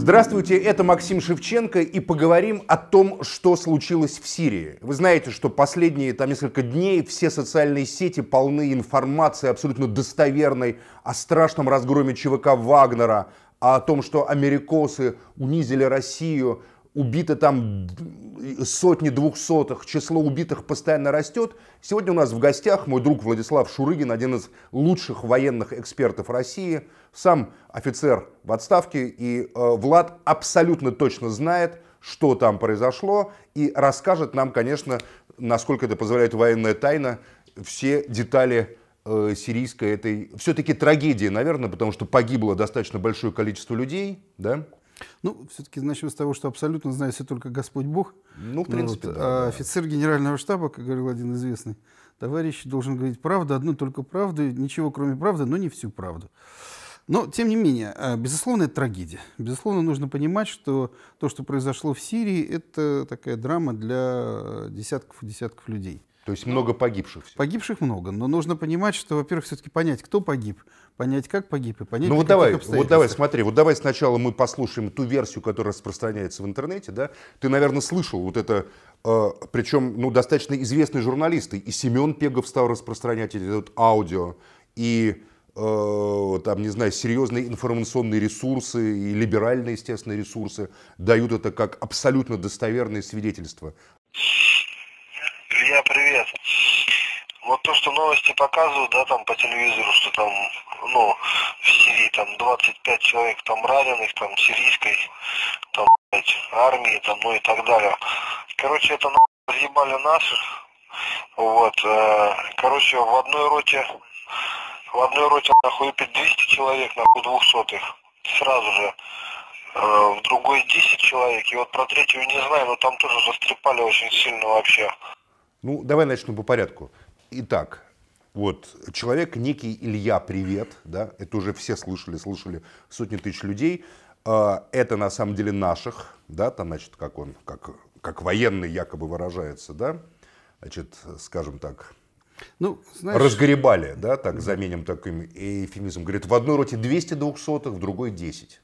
Здравствуйте, это Максим Шевченко и поговорим о том, что случилось в Сирии. Вы знаете, что последние там несколько дней все социальные сети полны информации абсолютно достоверной о страшном разгроме ЧВК Вагнера, о том, что америкосы унизили Россию, убиты там сотни двухсотых, число убитых постоянно растет. Сегодня у нас в гостях мой друг Владислав Шурыгин, один из лучших военных экспертов России, сам офицер в отставке, и э, Влад абсолютно точно знает, что там произошло, и расскажет нам, конечно, насколько это позволяет военная тайна, все детали э, сирийской этой все-таки трагедии, наверное, потому что погибло достаточно большое количество людей, да? Ну, все-таки начнем с того, что абсолютно знает все только Господь Бог. Ну, в принципе, вот. да, а да. офицер генерального штаба, как говорил один известный товарищ, должен говорить правду, одну только правду, ничего кроме правды, но не всю правду. Но, тем не менее, а, безусловно, это трагедия. Безусловно, нужно понимать, что то, что произошло в Сирии, это такая драма для десятков и десятков людей. То есть много погибших. Все. Погибших много, но нужно понимать, что, во-первых, все-таки понять, кто погиб, понять, как погиб и понять, ну, вот давай, вот давай, смотри, вот давай сначала мы послушаем ту версию, которая распространяется в интернете, да? Ты, наверное, слышал вот это, э, причем, ну, достаточно известные журналисты, и Семен Пегов стал распространять это вот аудио, и э, там, не знаю, серьезные информационные ресурсы и либеральные, естественно, ресурсы дают это как абсолютно достоверные свидетельства. Вот то, что новости показывают, да, там по телевизору, что там, ну, в Сирии там 25 человек там раненых, там сирийской, там, блядь, армии, там, ну и так далее. Короче, это разъебали нас. Вот, э, короче, в одной роте, в одной роте, нахуй, 200 человек, нахуй, их Сразу же э, в другой 10 человек. И вот про третью не знаю, но там тоже застрепали очень сильно вообще. Ну, давай начнем по порядку. Итак, вот человек некий Илья Привет, да, это уже все слышали, слышали сотни тысяч людей. А, это на самом деле наших, да, там, значит, как он, как, как военный якобы выражается, да, значит, скажем так, ну, знаешь, разгребали, да, так заменим таким эйфемизм. Говорит, в одной роте 200 двухсотых, в другой 10.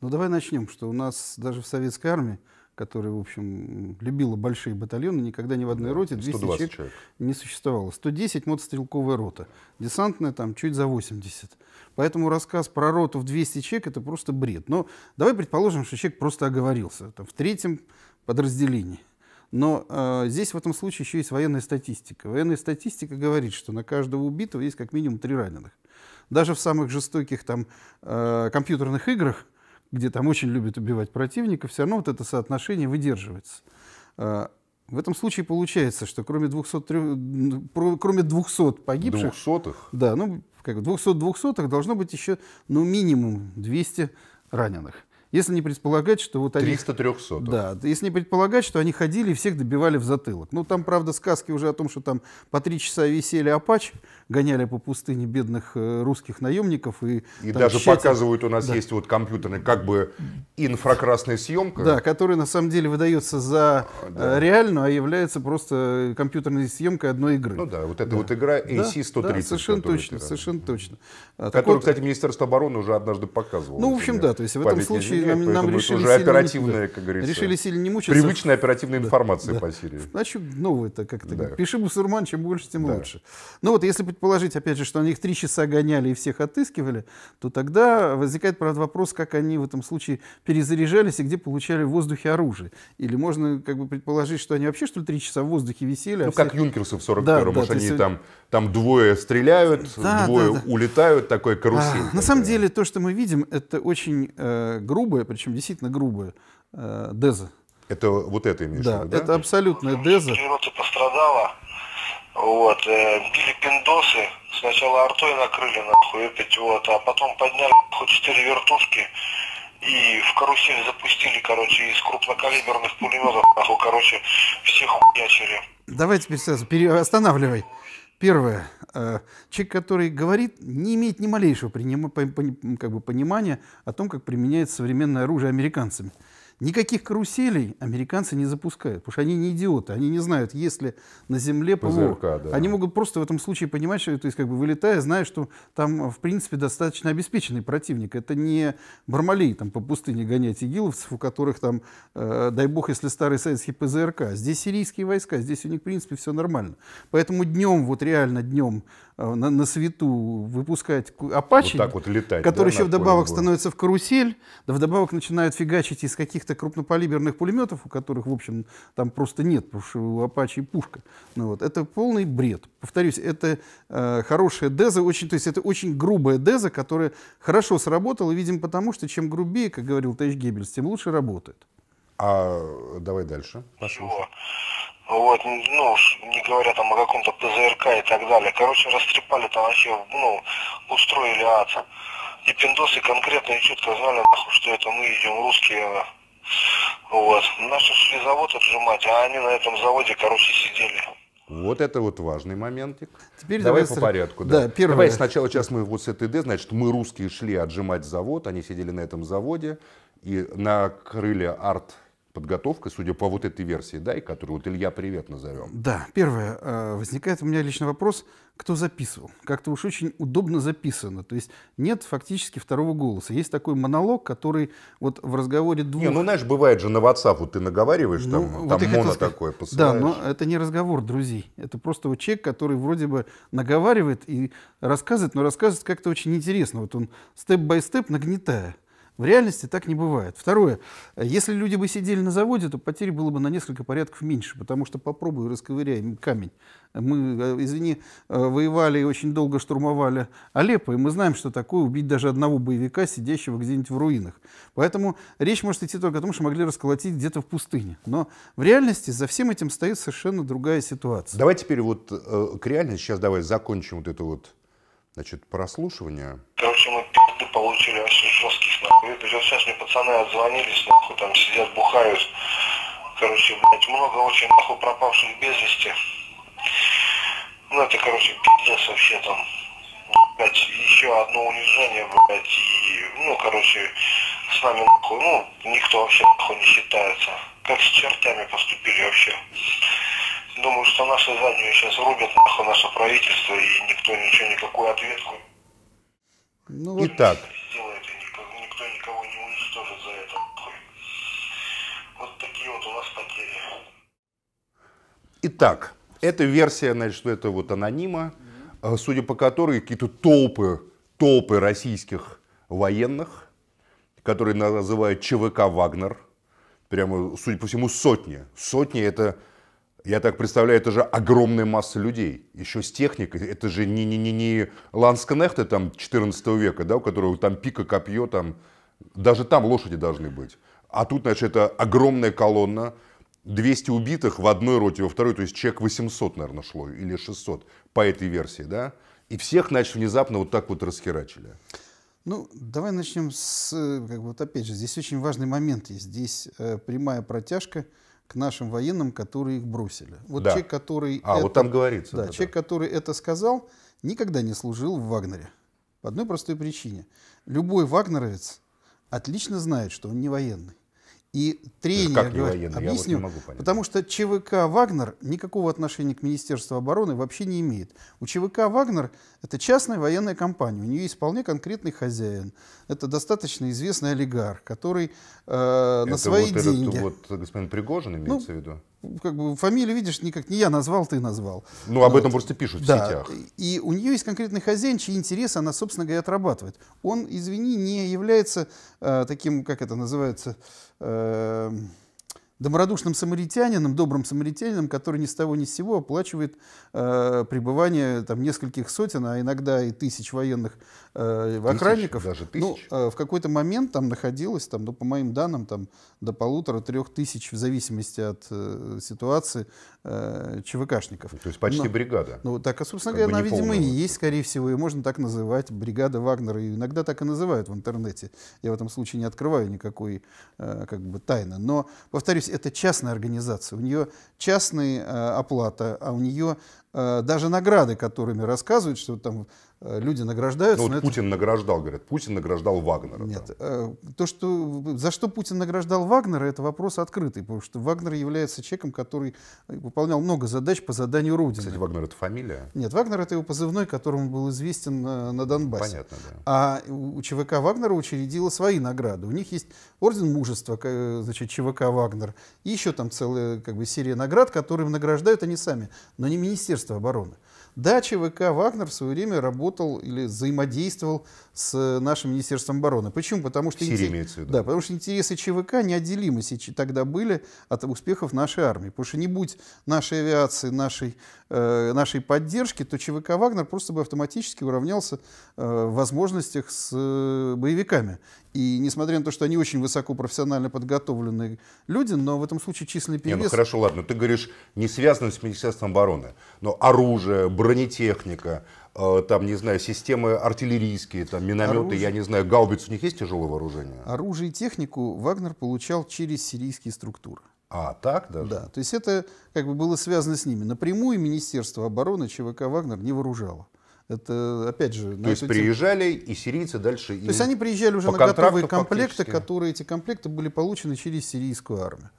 Ну, давай начнем, что у нас даже в советской армии которая, в общем, любила большие батальоны, никогда ни в одной роте 200 человек, человек не существовало. 110 мотострелковая рота, десантная там чуть за 80. Поэтому рассказ про роту в 200 человек — это просто бред. Но давай предположим, что человек просто оговорился там, в третьем подразделении. Но э, здесь в этом случае еще есть военная статистика. Военная статистика говорит, что на каждого убитого есть как минимум три раненых. Даже в самых жестоких там э, компьютерных играх где там очень любят убивать противника, все равно вот это соотношение выдерживается. А, в этом случае получается, что кроме 200, кроме 200 погибших... Двухсотых? Да, ну, как бы 200-200 должно быть еще, ну, минимум 200 раненых. Если не предполагать, что вот они... 300-300. Да, если не предполагать, что они ходили и всех добивали в затылок. Ну, там, правда, сказки уже о том, что там по три часа висели апач, гоняли по пустыне бедных э, русских наемников. И, и там, даже тщательно... показывают, у нас да. есть вот компьютерная как бы инфракрасная съемка. Да, которая на самом деле выдается за да. Э, реальную, а является просто компьютерной съемкой одной игры. Ну да, вот эта да. вот игра AC-130. Да, да, совершенно точно, совершенно точно. А, которую, вот, кстати, Министерство обороны уже однажды показывало. Ну, в общем, да, то есть в этом случае сильно, нам, нам решили уже оперативная, как говорится. Решили сильно не мучиться. Привычная оперативная информация да. по Сирии. Значит, ну, это как-то... Да. Пиши мусульман, чем больше, тем да. лучше. Ну вот, если предположить, опять же, что они их три часа гоняли и всех отыскивали, то тогда возникает, правда, вопрос, как они в этом случае перезаряжались и где получали в воздухе оружие. Или можно как бы предположить, что они вообще, что ли, три часа в воздухе висели. А ну, а как все... юнкерсы в 41-м, да, да, может, они там, там двое стреляют, да, двое да, да. улетают, такой карусель. А, на самом деле, то, что мы видим, это очень э, грубо грубая, причем действительно грубая э, деза. Это вот это имеешь да, в виду, да? это абсолютная деза. Природа пострадала. Вот, э, били пиндосы, сначала артой накрыли, нахуй, опять вот, а потом подняли, хоть четыре вертушки, и в карусель запустили, короче, из крупнокалиберных пулеметов, нахуй, короче, всех хуячили. Давай теперь сразу переостанавливай. Первое. Э, человек, который говорит, не имеет ни малейшего как бы, понимания о том, как применяется современное оружие американцами. Никаких каруселей американцы не запускают, потому что они не идиоты, они не знают, если на земле ПЗРК, да. Они могут просто в этом случае понимать, что, то есть, как бы вылетая, зная, что там, в принципе, достаточно обеспеченный противник. Это не Бармалей там по пустыне гонять игиловцев, у которых там, э, дай бог, если старый советский ПЗРК. Здесь сирийские войска, здесь у них, в принципе, все нормально. Поэтому днем, вот реально днем Э, на, на свету выпускать апачи, вот вот летать, который да, еще вдобавок становится в карусель, да вдобавок начинают фигачить из каких-то крупнокалиберных пулеметов, у которых, в общем, там просто нет, потому что у апачи пушка. Ну, вот, это полный бред. Повторюсь, это э, хорошая деза, очень, то есть это очень грубая деза, которая хорошо сработала, видимо, потому что чем грубее, как говорил товарищ Геббельс, тем лучше работает. А давай дальше. Пошло. Вот, ну уж не говоря там о каком-то ПЗРК и так далее. Короче, растрепали там вообще, ну, устроили ад. И пиндосы конкретно и четко знали, нахуй, что это мы идем, русские. Вот. Наши шли завод отжимать, а они на этом заводе, короче, сидели. Вот это вот важный моментик. Теперь давай, давай по порядку. Да. Да, первое. Давай сначала сейчас мы вот с этой Д, значит, мы русские шли отжимать завод, они сидели на этом заводе и накрыли арт подготовка, судя по вот этой версии, да, и которую вот Илья Привет назовем. Да, первое, э, возникает у меня лично вопрос, кто записывал. Как-то уж очень удобно записано, то есть нет фактически второго голоса. Есть такой монолог, который вот в разговоре двух... Не, ну знаешь, бывает же на WhatsApp вот ты наговариваешь, ну, там, вот там моно сказать... такое посылаешь. Да, но это не разговор друзей, это просто вот человек, который вроде бы наговаривает и рассказывает, но рассказывает как-то очень интересно. Вот он степ-бай-степ, нагнетая. В реальности так не бывает. Второе. Если люди бы сидели на заводе, то потери было бы на несколько порядков меньше, потому что попробуй расковыряй камень. Мы, э, извини, э, воевали и очень долго штурмовали Алеппо, и мы знаем, что такое убить даже одного боевика, сидящего где-нибудь в руинах. Поэтому речь может идти только о том, что могли расколотить где-то в пустыне. Но в реальности за всем этим стоит совершенно другая ситуация. Давай теперь вот э, к реальности сейчас давай закончим вот это вот значит, прослушивание. Короче, мы получили а нахуй, блядь, сейчас мне пацаны отзвонились, нахуй, там сидят, бухают. Короче, блядь, много очень, нахуй, пропавших без вести. Ну, это, короче, пиздец вообще там. Блядь, еще одно унижение, блядь, и, ну, короче, с нами, нахуй, ну, никто вообще, нахуй, не считается. Как с чертями поступили вообще. Думаю, что наши заднюю сейчас рубят, нахуй, наше правительство, и никто ничего, никакую ответку. Ну, вот... Итак, такие вот у нас потери. Итак, эта версия, значит, ну, это вот анонима, mm-hmm. судя по которой какие-то толпы, толпы российских военных, которые называют ЧВК «Вагнер», прямо, судя по всему, сотни. Сотни – это, я так представляю, это же огромная масса людей, еще с техникой. Это же не, не, не, не ланскнехты там 14 века, да, у которого там пика, копье, там, даже там лошади должны быть. А тут, значит, это огромная колонна, 200 убитых в одной роте, во второй, то есть человек 800, наверное, шло, или 600 по этой версии, да? И всех, значит, внезапно вот так вот расхерачили. Ну, давай начнем с, э, как бы, вот опять же, здесь очень важный момент есть. Здесь э, прямая протяжка к нашим военным, которые их бросили. Вот да. человек, который... А, это, вот там говорится. Да, это, человек, да. который это сказал, никогда не служил в Вагнере. По одной простой причине. Любой вагнеровец отлично знает, что он не военный. И трение, как не говорит, военный? объясню, Я вот не могу понять. потому что ЧВК «Вагнер» никакого отношения к Министерству обороны вообще не имеет. У ЧВК «Вагнер» это частная военная компания, у нее есть вполне конкретный хозяин. Это достаточно известный олигарх, который э, это на свои вот деньги... Это вот господин Пригожин ну, имеется ну, в виду? как бы фамилию, видишь, никак не я назвал, ты назвал. Ну, об вот. этом просто пишут да. в сетях. И у нее есть конкретный хозяин, чьи интересы она, собственно говоря, отрабатывает. Он, извини, не является э, таким, как это называется, э, Домородушным самаритянином, добрым самаритянином, который ни с того ни с сего оплачивает э, пребывание там, нескольких сотен, а иногда и тысяч военных э, тысяч, охранников. Даже ну, тысяч. Ну, э, в какой-то момент там находилось, там, ну, по моим данным, там, до полутора-трех тысяч, в зависимости от э, ситуации, э, ЧВКшников. Ну, то есть почти Но, бригада. Ну, так, а, собственно как говоря, она, видимо, и есть, скорее всего, и можно так называть бригада Вагнера. И иногда так и называют в интернете. Я в этом случае не открываю никакой э, как бы тайны. Но, повторюсь, повторюсь, это частная организация, у нее частная э, оплата, а у нее э, даже награды, которыми рассказывают, что там Э, люди награждаются. Ну, вот Путин это... награждал, говорят, Путин награждал Вагнера. Нет, там. Э, то, что, за что Путин награждал Вагнера, это вопрос открытый, потому что Вагнер является человеком, который э, выполнял много задач по заданию Родины. Кстати, Вагнер это фамилия? Нет, Вагнер это его позывной, которым он был известен на, на Донбассе. Понятно, да. А у ЧВК Вагнера учредила свои награды. У них есть орден мужества, значит, ЧВК Вагнер, и еще там целая как бы, серия наград, которые награждают они сами, но не Министерство обороны. Да, ЧВК «Вагнер» в свое время работал или взаимодействовал с э, нашим Министерством обороны. Почему? Потому что, интерес... имеется в виду. Да, потому что интересы ЧВК неотделимы тогда были от успехов нашей армии. Потому что не будь нашей авиации, нашей, э, нашей поддержки, то ЧВК «Вагнер» просто бы автоматически уравнялся э, в возможностях с э, боевиками. И несмотря на то, что они очень высоко профессионально подготовленные люди, но в этом случае численный перевес... Не, ну хорошо, ладно, ты говоришь, не связано с Министерством обороны, но оружие, бронетехника, э, там, не знаю, системы артиллерийские, там, минометы, оружие. я не знаю, гаубиц у них есть тяжелое вооружение? Оружие и технику Вагнер получал через сирийские структуры. А, так даже? Да, то есть это как бы было связано с ними. Напрямую Министерство обороны ЧВК «Вагнер» не вооружало. Это, опять же... То есть приезжали тему. и сирийцы дальше... То есть они приезжали уже на готовые комплекты, фактически. которые эти комплекты были получены через сирийскую армию.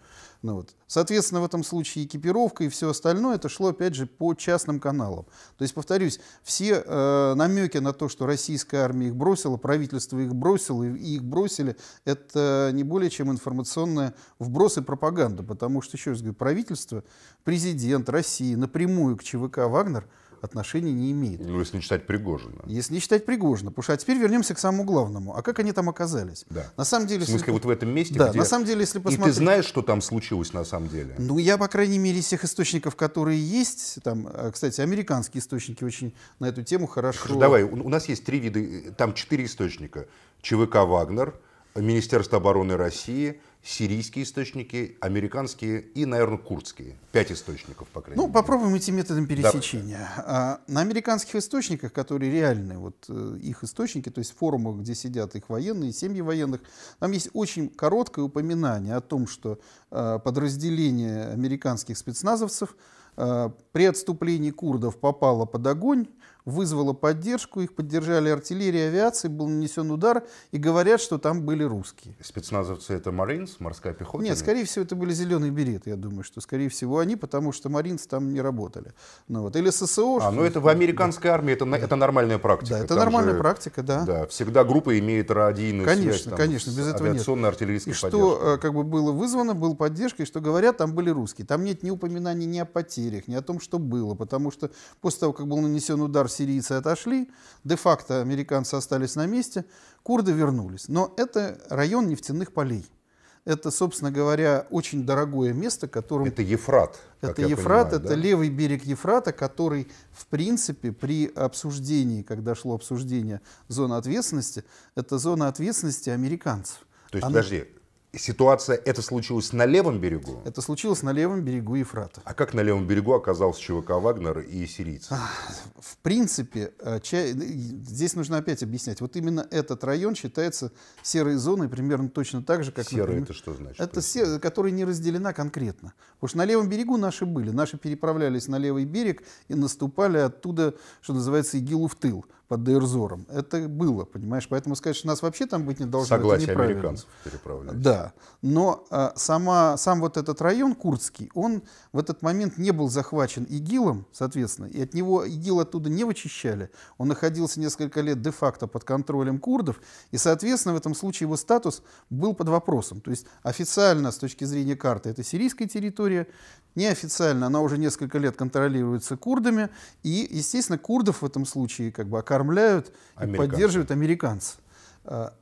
Ну вот. Соответственно, в этом случае экипировка и все остальное, это шло, опять же, по частным каналам. То есть, повторюсь, все э, намеки на то, что российская армия их бросила, правительство их бросило и их бросили, это не более чем информационная вброс и пропаганда. Потому что, еще раз говорю, правительство, президент России напрямую к ЧВК «Вагнер» – отношения не имеет. Ну, если не считать Пригожина. Если не считать Пригожина. Потому что а теперь вернемся к самому главному. А как они там оказались? Да. На самом деле... В смысле, если... вот в этом месте? Да, где... на самом деле, если посмотреть... И ты знаешь, что там случилось на самом деле? Ну, я, по крайней мере, из тех источников, которые есть, там, а, кстати, американские источники очень на эту тему хорошо... Давай, у нас есть три вида, э, там четыре источника. ЧВК «Вагнер», Министерство обороны России, сирийские источники, американские и, наверное, курдские. Пять источников, по крайней ну, мере. Ну, попробуем идти методом пересечения. Давай. На американских источниках, которые реальны, вот э, их источники, то есть форумах, где сидят их военные, семьи военных, там есть очень короткое упоминание о том, что а, подразделение американских спецназовцев а, при отступлении курдов попало под огонь, вызвало поддержку, их поддержали артиллерия, авиация, был нанесен удар, и говорят, что там были русские. Спецназовцы это Маринс, морская пехота? Нет, скорее всего, это были зеленые береты, я думаю, что, скорее всего, они, потому что Маринс там не работали. Ну, вот. Или ССО. А, ну это в американской да. армии, это, да. это нормальная практика. Да, это там нормальная же, практика, да. Да, всегда группа имеет радийную конечно, связь. Там, конечно, без этого нет. артиллерийской И что э, как бы было вызвано, был поддержка, и что говорят, там были русские. Там нет ни упоминаний ни о потерях, ни о том, что было, потому что после того, как был нанесен удар сирийцы отошли, де-факто американцы остались на месте, курды вернулись. Но это район нефтяных полей. Это, собственно говоря, очень дорогое место, которым... Это Ефрат. Это Ефрат, понимаю, это да? левый берег Ефрата, который, в принципе, при обсуждении, когда шло обсуждение зоны ответственности, это зона ответственности американцев. То есть, Она... подожди, ситуация, это случилось на левом берегу? Это случилось на левом берегу Ефрата. А как на левом берегу оказался ЧВК Вагнер и сирийцы? В принципе, э, э, здесь нужно опять объяснять. Вот именно этот район считается серой зоной примерно точно так же, как... Серая например, это что значит? Это серая, которая не разделена конкретно. Потому что на левом берегу наши были. Наши переправлялись на левый берег и наступали оттуда, что называется, ИГИЛу в тыл под Дейрзором. Это было, понимаешь? Поэтому сказать, что нас вообще там быть не должно, Согласие это неправильно. американцев переправлять. Да. Но а, сама, сам вот этот район курдский, он в этот момент не был захвачен ИГИЛом, соответственно, и от него ИГИЛ оттуда не вычищали. Он находился несколько лет де-факто под контролем курдов, и, соответственно, в этом случае его статус был под вопросом. То есть официально, с точки зрения карты, это сирийская территория, неофициально она уже несколько лет контролируется курдами, и, естественно, курдов в этом случае как бы окормляют и поддерживают американцы. А,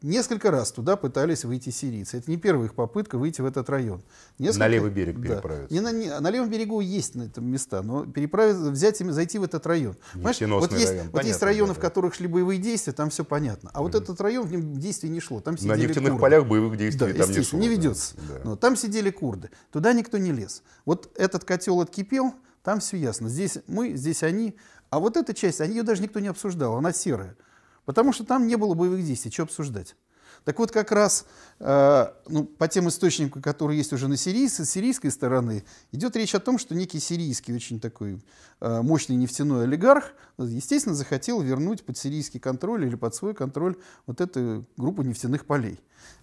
несколько раз туда пытались выйти сирийцы. Это не первая их попытка выйти в этот район. Несколько... На левый берег да. переправиться. Не на, не, на левом берегу есть на этом места, но переправиться, взять зайти в этот район. Вот район. есть, понятно, вот есть районы, да, да. в которых шли боевые действия, там все понятно. А вот mm. этот район, в нем действий не шло. Там на нефтяных курды. полях боевых действий да, там не шло. не ведется. Да. Но там сидели курды. Туда никто не лез. Вот этот котел откипел, там все ясно. Здесь мы, здесь они. А вот эта часть, ее даже никто не обсуждал, она серая. Потому что там не было боевых действий, что обсуждать. Так вот, как раз э, ну, по тем источникам, которые есть уже на Сирии с сирийской стороны, идет речь о том, что некий сирийский очень такой э, мощный нефтяной олигарх, естественно, захотел вернуть под сирийский контроль или под свой контроль вот эту группу нефтяных полей.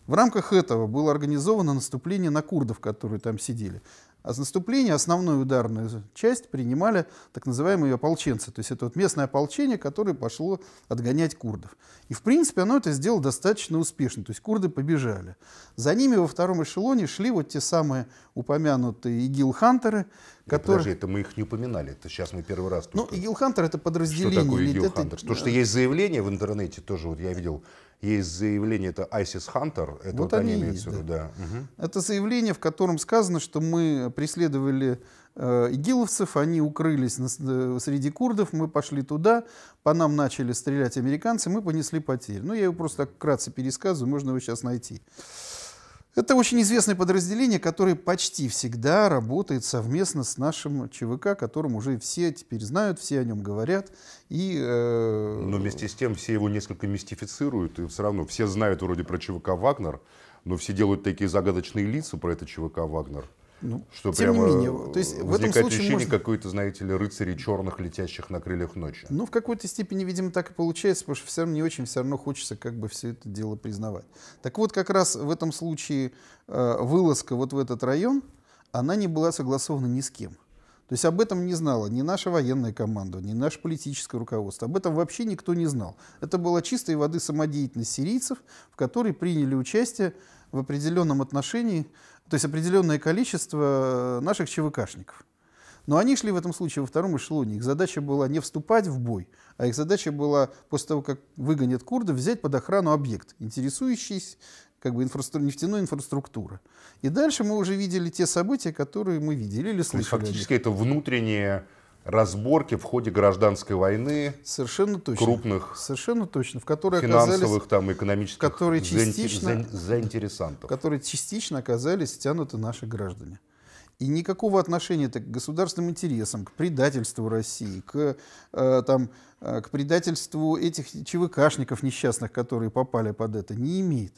В рамках этого было организовано наступление на курдов, которые там сидели. А с наступления основную ударную часть принимали так называемые ополченцы. То есть это вот местное ополчение, которое пошло отгонять курдов. И в принципе оно это сделало достаточно успешно. То есть курды побежали. За ними во втором эшелоне шли вот те самые упомянутые игил-хантеры, которые... Подожди, это мы их не упоминали. Это сейчас мы первый раз... Ну, только... Ну, игил-хантер это подразделение. Что такое игил-хантер? Это... То, что есть заявление в интернете тоже, вот я видел есть заявление, это ISIS Hunter, это вот, вот они, они имеются в виду. Да. Да. Угу. Это заявление, в котором сказано, что мы преследовали э, игиловцев, они укрылись на, э, среди курдов, мы пошли туда, по нам начали стрелять американцы, мы понесли потери. Ну, я его просто так вкратце пересказываю, можно его сейчас найти. Это очень известное подразделение, которое почти всегда работает совместно с нашим ЧВК, которым уже все теперь знают, все о нем говорят. И, э... Но вместе с тем все его несколько мистифицируют, и все равно все знают вроде про ЧВК «Вагнер», но все делают такие загадочные лица про это ЧВК «Вагнер». Ну, что тем прямо не менее, то есть в этом случае ощущение можно... какой-то, знаете ли, рыцарей черных, летящих на крыльях ночи. Ну, в какой-то степени, видимо, так и получается, потому что все равно не очень, все равно хочется как бы все это дело признавать. Так вот, как раз в этом случае э, вылазка вот в этот район, она не была согласована ни с кем. То есть об этом не знала ни наша военная команда, ни наше политическое руководство. Об этом вообще никто не знал. Это была чистой воды самодеятельность сирийцев, в которой приняли участие в определенном отношении то есть определенное количество э, наших ЧВКшников. Но они шли в этом случае во втором эшелоне. Их задача была не вступать в бой, а их задача была после того, как выгонят курдов, взять под охрану объект, интересующийся как бы инфраструк... нефтяной инфраструктуры. И дальше мы уже видели те события, которые мы видели или слышали. То есть, фактически это внутреннее разборки в ходе гражданской войны совершенно точно крупных совершенно точно в которой финансовых там экономических которые частично заинтересантов которые частично оказались стянуты наши граждане и никакого отношения это к государственным интересам, к предательству России, к, э, там, э, к предательству этих ЧВКшников несчастных, которые попали под это, не имеет.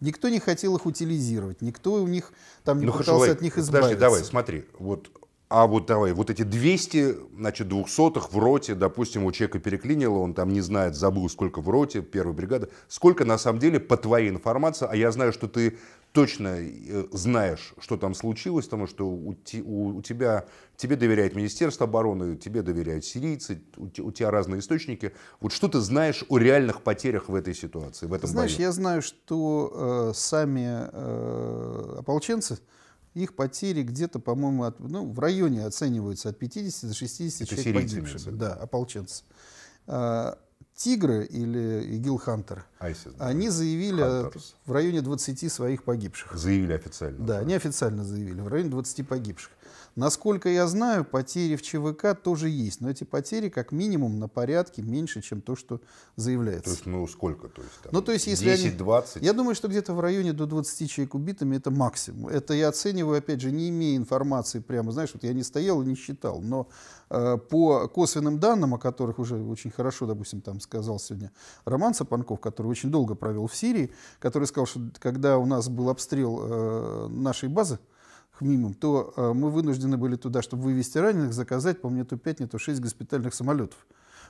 Никто не хотел их утилизировать, никто у них там не ну, пытался Хашилай, от них избавиться. Подожди, давай, смотри, вот а вот давай, вот эти 200, значит, двухсотых в роте, допустим, у человека переклинило, он там не знает, забыл, сколько в роте, первая бригада. Сколько на самом деле, по твоей информации, а я знаю, что ты точно э, знаешь, что там случилось, потому что у, у, у тебя, тебе доверяет Министерство обороны, тебе доверяют сирийцы, у, у тебя разные источники. Вот что ты знаешь о реальных потерях в этой ситуации, в этом Знаешь, бою? я знаю, что э, сами э, ополченцы, их потери где-то, по-моему, от, ну, в районе оцениваются от 50 до 60 Это человек погибших. Да, ополченцы. А, Тигры или Игил Хантер, они заявили Hunters. в районе 20 своих погибших. Заявили официально. да, они официально заявили в районе 20 погибших. Насколько я знаю, потери в ЧВК тоже есть, но эти потери как минимум на порядке меньше, чем то, что заявляется. То есть, ну сколько? То есть, там, ну, то есть, если 10, они, Я думаю, что где-то в районе до 20 человек убитыми это максимум. Это я оцениваю, опять же, не имея информации прямо, знаешь, вот я не стоял и не считал, но э, по косвенным данным, о которых уже очень хорошо, допустим, там сказал сегодня Роман Сапанков, который очень долго провел в Сирии, который сказал, что когда у нас был обстрел э, нашей базы, Хмимом, то э, мы вынуждены были туда, чтобы вывести раненых, заказать, по мне, то 5, не то 6 госпитальных самолетов.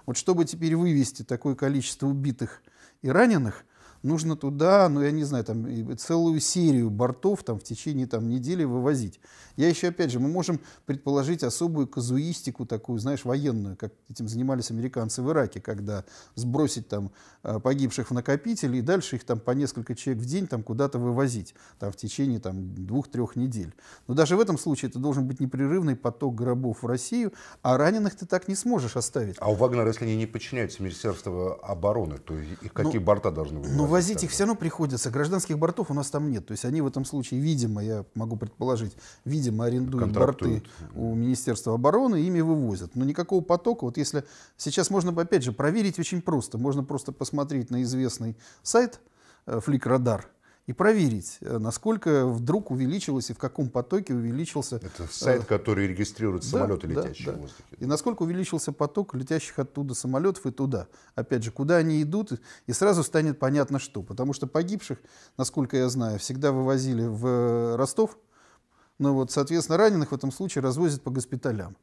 Вот чтобы теперь вывести такое количество убитых и раненых, нужно туда, ну, я не знаю, там, целую серию бортов там, в течение там, недели вывозить. Я еще, опять же, мы можем предположить особую казуистику такую, знаешь, военную, как этим занимались американцы в Ираке, когда сбросить там э, погибших в накопители и дальше их там по несколько человек в день там куда-то вывозить там, в течение там двух-трех недель. Но даже в этом случае это должен быть непрерывный поток гробов в Россию, а раненых ты так не сможешь оставить. А у Вагнера, если они не подчиняются Министерству обороны, то их ну, какие ну, борта должны быть? Ну, вывозить так. их все равно приходится. Гражданских бортов у нас там нет. То есть они в этом случае, видимо, я могу предположить, видимо, арендуют борты у Министерства обороны, и ими вывозят. Но никакого потока. Вот если сейчас можно, опять же, проверить очень просто. Можно просто посмотреть на известный сайт э, Flickradar. Радар и проверить, э, насколько вдруг увеличилось и в каком потоке увеличился... Это сайт, э, который регистрирует самолеты, да, летящие да, в воздухе. И насколько увеличился поток летящих оттуда самолетов и туда. Опять же, куда они идут, и сразу станет понятно, что. Потому что погибших, насколько я знаю, всегда вывозили в э, Ростов, но ну вот, соответственно, раненых в этом случае развозят по госпиталям.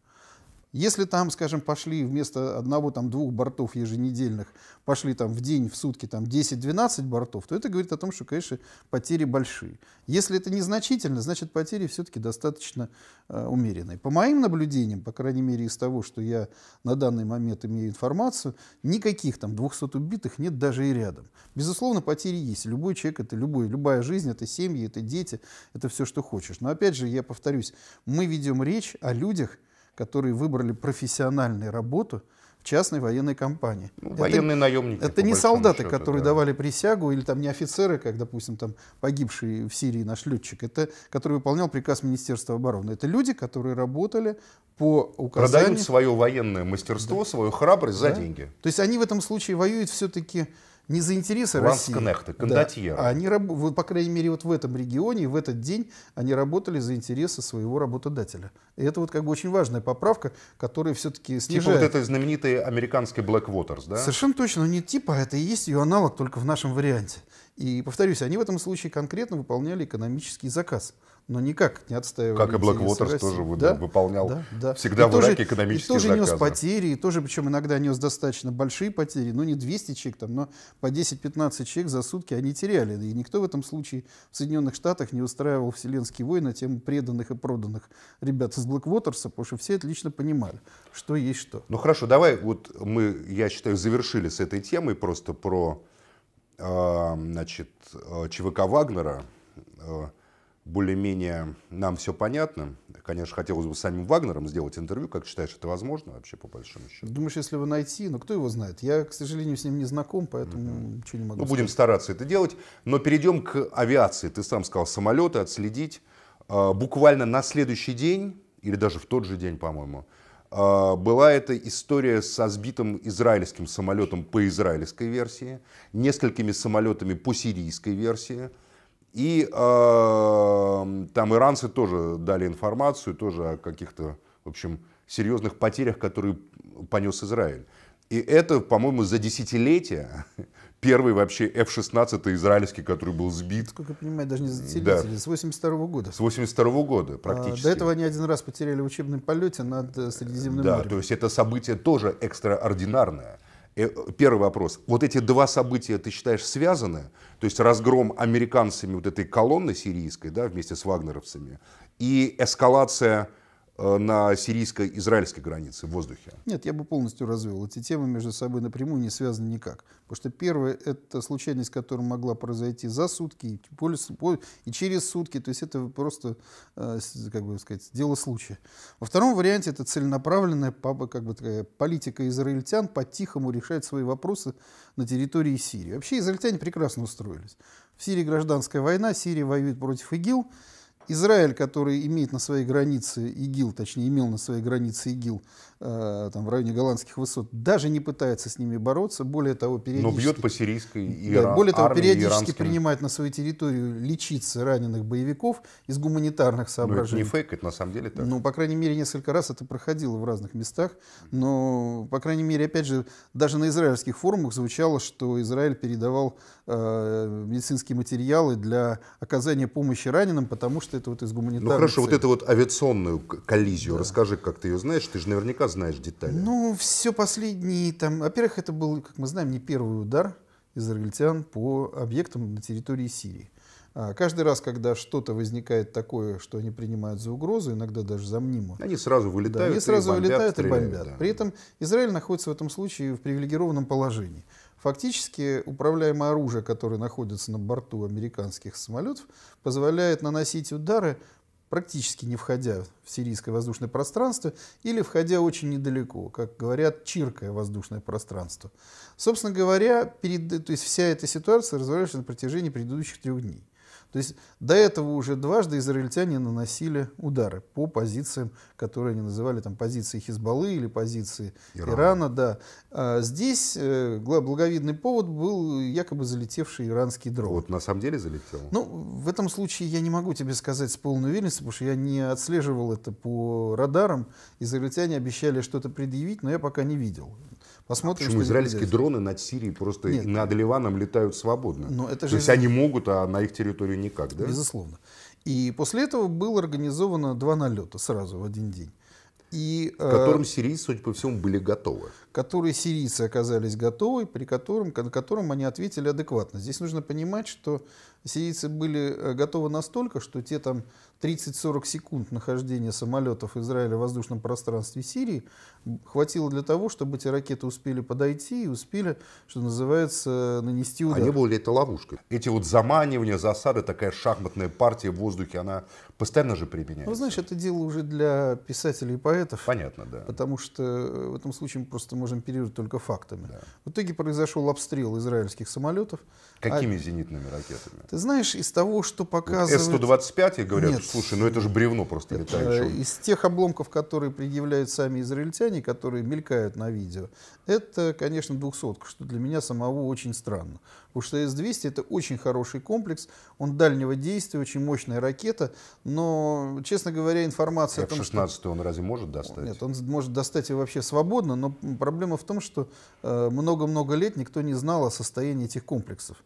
Если там, скажем, пошли вместо одного, там, двух бортов еженедельных, пошли там в день, в сутки, там, 10-12 бортов, то это говорит о том, что, конечно, потери большие. Если это незначительно, значит, потери все-таки достаточно э, умеренные. По моим наблюдениям, по крайней мере, из того, что я на данный момент имею информацию, никаких там 200 убитых нет даже и рядом. Безусловно, потери есть. Любой человек, это любой, любая жизнь, это семьи, это дети, это все, что хочешь. Но, опять же, я повторюсь, мы ведем речь о людях, которые выбрали профессиональную работу в частной военной компании. Ну, это, военные наемники. Это не солдаты, счету, которые да. давали присягу, или там не офицеры, как, допустим, там погибший в Сирии наш летчик, это, который выполнял приказ Министерства обороны. Это люди, которые работали по указанию... Продают свое военное мастерство, да. свою храбрость да. за деньги. То есть они в этом случае воюют все-таки не за интересы России. Ланскнехты, кондотьеры. Да, они, по крайней мере, вот в этом регионе, в этот день они работали за интересы своего работодателя. И это вот как бы очень важная поправка, которая все-таки типа снижает... Типа вот этой знаменитой американской Blackwaters, да? Совершенно точно, не типа, а это и есть ее аналог, только в нашем варианте. И, повторюсь, они в этом случае конкретно выполняли экономический заказ но никак не отстаивали. Как и Блэквотерс тоже да, выполнял да, да. всегда и в Ираке экономические и тоже заказы. нес потери, и тоже, причем иногда нес достаточно большие потери, ну не 200 человек там, но по 10-15 человек за сутки они теряли. И никто в этом случае в Соединенных Штатах не устраивал вселенский войн на тему преданных и проданных ребят из Блэквотерса, потому что все отлично понимали, что есть что. Ну хорошо, давай вот мы, я считаю, завершили с этой темой просто про а, значит, э, ЧВК Вагнера, э, более-менее нам все понятно. Конечно, хотелось бы с самим Вагнером сделать интервью. Как считаешь, это возможно вообще по большому счету? Думаешь, если его найти, но ну, кто его знает? Я, к сожалению, с ним не знаком, поэтому mm-hmm. ничего не ну, могу. Ну, сказать. будем стараться это делать. Но перейдем к авиации. Ты сам сказал самолеты отследить. А, буквально на следующий день, или даже в тот же день, по-моему, а, была эта история со сбитым израильским самолетом по израильской версии, несколькими самолетами по сирийской версии. И э, там иранцы тоже дали информацию, тоже о каких-то, в общем, серьезных потерях, которые понес Израиль. И это, по-моему, за десятилетия первый вообще F-16 израильский, который был сбит. Сколько я понимаю, даже не за десятилетие, да. с 82 года. С 82 года а, практически. А, до этого они один раз потеряли в учебном полете над э, Средиземным да, морем. Да, то есть это событие тоже экстраординарное. Э, первый вопрос. Вот эти два события ты считаешь связаны? То есть разгром американцами вот этой колонны сирийской, да, вместе с вагнеровцами, и эскалация Э, на сирийско-израильской границе в воздухе? Нет, я бы полностью развел. Эти темы между собой напрямую не связаны никак. Потому что первое — это случайность, которая могла произойти за сутки и через сутки. То есть это просто, э, как бы сказать, дело случая. Во втором варианте это целенаправленная как бы, такая политика израильтян по-тихому решать свои вопросы на территории Сирии. Вообще израильтяне прекрасно устроились. В Сирии гражданская война, Сирия воюет против ИГИЛ. Израиль, который имеет на своей границе ИГИЛ, точнее имел на своей границе ИГИЛ, Э, там, в районе голландских высот, даже не пытается с ними бороться. Более того, периодически... Но бьет по сирийской и да, Более того, периодически иранским. принимает на свою территорию лечиться раненых боевиков из гуманитарных соображений. Но это не фейк, это на самом деле так. Ну, по крайней мере, несколько раз это проходило в разных местах. Но, по крайней мере, опять же, даже на израильских форумах звучало, что Израиль передавал э, медицинские материалы для оказания помощи раненым, потому что это вот из гуманитарных Ну хорошо, целей. вот эту вот авиационную коллизию, да. расскажи, как ты ее знаешь, ты же наверняка знаешь детали? Ну, все последние там... Во-первых, это был, как мы знаем, не первый удар израильтян по объектам на территории Сирии. А каждый раз, когда что-то возникает такое, что они принимают за угрозу, иногда даже за мнимую. Они сразу вылетают. Да, они сразу вылетают и бомбят. Да. При этом Израиль находится в этом случае в привилегированном положении. Фактически управляемое оружие, которое находится на борту американских самолетов, позволяет наносить удары практически не входя в сирийское воздушное пространство или входя очень недалеко, как говорят, чиркое воздушное пространство. Собственно говоря, перед, то есть вся эта ситуация разворачивается на протяжении предыдущих трех дней. То есть до этого уже дважды израильтяне наносили удары по позициям, которые они называли там позиции Хизбаллы или позиции Ирана. Ирана да. А здесь э, благовидный повод был якобы залетевший иранский дрон. Вот на самом деле залетел? Ну, в этом случае я не могу тебе сказать с полной уверенностью, потому что я не отслеживал это по радарам. Израильтяне обещали что-то предъявить, но я пока не видел. Посмотрим, почему израильские будет. дроны над Сирией просто Нет. над Ливаном летают свободно? Но это же... То есть они могут, а на их территорию никак, да? Безусловно. И после этого было организовано два налета сразу в один день. И, э, к которым сирийцы, судя по всему, были готовы которые сирийцы оказались готовы, при котором, на котором они ответили адекватно. Здесь нужно понимать, что сирийцы были э, готовы настолько, что те там 30-40 секунд нахождения самолетов Израиля в воздушном пространстве Сирии хватило для того, чтобы эти ракеты успели подойти и успели, что называется, нанести удар. А не было ли это ловушкой? Эти вот заманивания, засады, такая шахматная партия в воздухе, она постоянно же применяется. Ну, знаешь, это дело уже для писателей и поэтов. Понятно, да. Потому что э, в этом случае мы просто можем оперировать только фактами. Да. В итоге произошел обстрел израильских самолетов. Какими а, зенитными ракетами? Ты знаешь, из того, что ну, показывают... С-125, я говорю, Нет. слушай, ну это же бревно просто Нет. летающее. Из тех обломков, которые предъявляют сами израильтяне, которые мелькают на видео, это, конечно, двухсотка, что для меня самого очень странно. Потому что С-200 это очень хороший комплекс, он дальнего действия, очень мощная ракета, но, честно говоря, информация... F-16 а что... он разве может достать? Нет, он может достать и вообще свободно, но проблема в том, что э, много-много лет никто не знал о состоянии этих комплексов.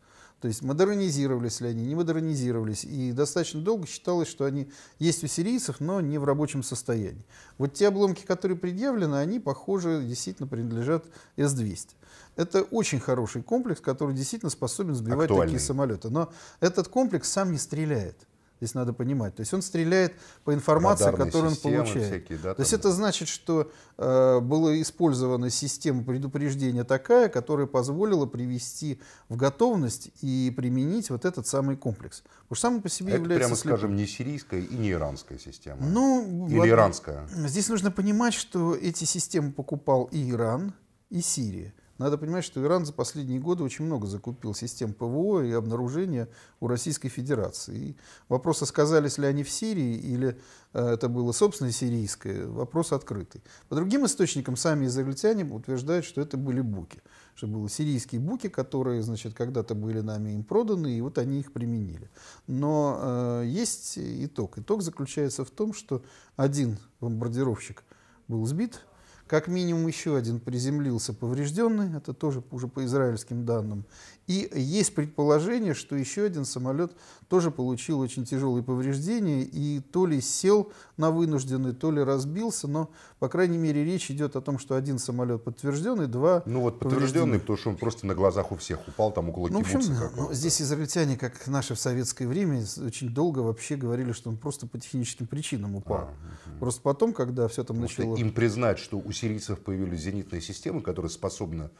То есть модернизировались ли они, не модернизировались. И достаточно долго считалось, что они есть у сирийцев, но не в рабочем состоянии. Вот те обломки, которые предъявлены, они, похоже, действительно принадлежат С-200. Это очень хороший комплекс, который действительно способен сбивать Актуальный. такие самолеты. Но этот комплекс сам не стреляет. Здесь надо понимать. То есть он стреляет по информации, Радарные которую он получает. Всякие, да, То есть это значит, что э, была использована система предупреждения такая, которая позволила привести в готовность и применить вот этот самый комплекс. Потому что сам по себе а является... прямо слепым. скажем, не сирийская и не иранская система. Ну, Или вот, иранская. Здесь нужно понимать, что эти системы покупал и Иран, и Сирия. Надо понимать, что Иран за последние годы очень много закупил систем ПВО и обнаружения у Российской Федерации. И вопрос, а сказались ли они в Сирии или э, это было собственно сирийское, вопрос открытый. По другим источникам сами израильтяне утверждают, что это были буки. Что были сирийские буки, которые значит, когда-то были нами им проданы, и вот они их применили. Но э, есть итог. Итог заключается в том, что один бомбардировщик был сбит – как минимум еще один приземлился поврежденный, это тоже уже по израильским данным. И есть предположение, что еще один самолет тоже получил очень тяжелые повреждения и то ли сел на вынужденный, то ли разбился, но, по крайней мере, речь идет о том, что один самолет подтвержденный, два Ну вот подтвержденный, потому что он просто на глазах у всех упал, там около ну, в общем, ну, здесь израильтяне, как наши в советское время, очень долго вообще говорили, что он просто по техническим причинам упал. А, угу. Просто потом, когда все там потому начало... Им признать, что у сирийцев появились зенитные системы, которые способны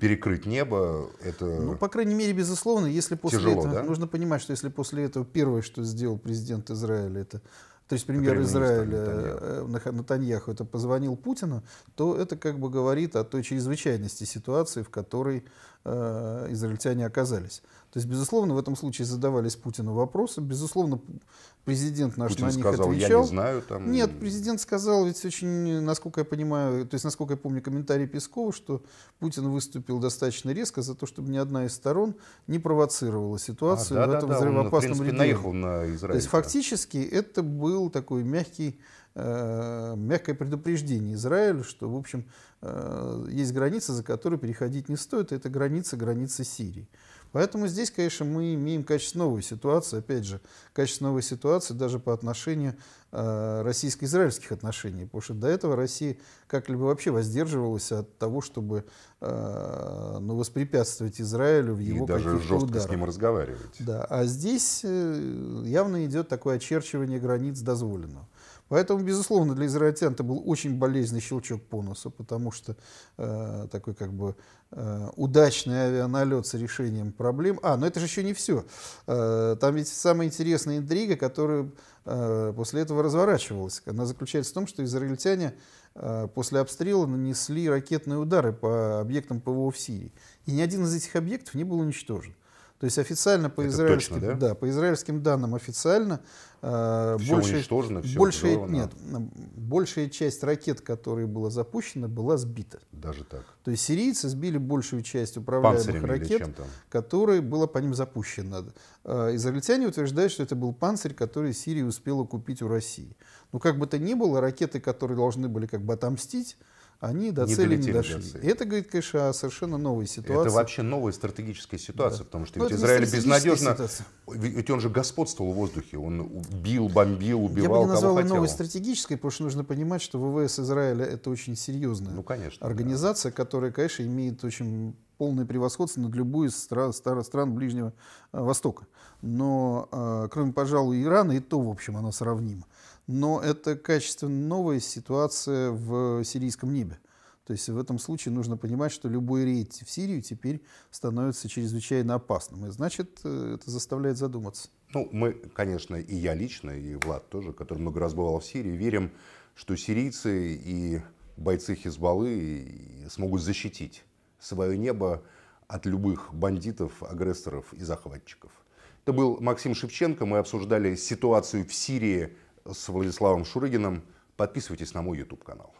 перекрыть небо, это Ну, по крайней мере, безусловно, если после тяжело, этого... Да? Нужно понимать, что если после этого первое, что сделал президент Израиля, это то есть премьер Израиля Натаньяху. Э, э, Натаньяху это позвонил Путину, то это как бы говорит о той чрезвычайности ситуации, в которой Э, израильтяне оказались. То есть, безусловно, в этом случае задавались Путину вопросы, безусловно, президент наш Путин на них сказал, отвечал. Я не знаю, там... Нет, президент сказал, ведь очень, насколько я понимаю, то есть, насколько я помню комментарии Пескова, что Путин выступил достаточно резко за то, чтобы ни одна из сторон не провоцировала ситуацию а, да, в этом да, взрывоопасном да, он, в принципе, регионе. наехал на Израиль. То есть, фактически, это был такой мягкий Э, мягкое предупреждение Израилю, что, в общем, э, есть граница, за которую переходить не стоит, это граница, граница Сирии. Поэтому здесь, конечно, мы имеем качество новую ситуацию, опять же, качество новую ситуацию даже по отношению э, российско-израильских отношений, потому что до этого Россия как-либо вообще воздерживалась от того, чтобы э, ну, воспрепятствовать Израилю в его И даже жестко ударах. с ним разговаривать. Да, а здесь явно идет такое очерчивание границ дозволенного. Поэтому, безусловно, для израильтян это был очень болезненный щелчок по носу, потому что э, такой как бы э, удачный авианалет с решением проблем. А, но это же еще не все. Э, там ведь самая интересная интрига, которая э, после этого разворачивалась. Она заключается в том, что израильтяне э, после обстрела нанесли ракетные удары по объектам ПВО в Сирии. И ни один из этих объектов не был уничтожен. То есть официально по израильским, точно, да? да, по израильским данным официально э, все большая, уничтожено, все большая, нет, большая часть ракет, которые была запущена, была сбита. Даже так. То есть сирийцы сбили большую часть управляемых Панцирями ракет, которые было по ним запущено. Э, израильтяне утверждают, что это был панцирь, который Сирия успела купить у России. Но ну, как бы то ни было, ракеты, которые должны были как бы отомстить, они до не цели не дошли. До цели. это говорит, конечно, о совершенно новой ситуации. Это вообще новая стратегическая ситуация, да. потому что Но ну, ведь Израиль безнадежно... Ситуация. Ведь он же господствовал в воздухе, он бил, бомбил, убивал, Я бы не назвал кого новой стратегической, потому что нужно понимать, что ВВС Израиля это очень серьезная ну, конечно, организация, да. которая, конечно, имеет очень полное превосходство над любой из стран, стран Ближнего э, Востока. Но, э, кроме, пожалуй, Ирана, и то, в общем, она сравнима но это качественно новая ситуация в сирийском небе. То есть в этом случае нужно понимать, что любой рейд в Сирию теперь становится чрезвычайно опасным. И значит, э, это заставляет задуматься. Ну, мы, конечно, и я лично, и Влад тоже, который много раз бывал в Сирии, верим, что сирийцы и бойцы Хизбаллы смогут защитить свое небо от любых бандитов, агрессоров и захватчиков. Это был Максим Шевченко. Мы обсуждали ситуацию в Сирии с Владиславом Шурыгиным. Подписывайтесь на мой YouTube канал.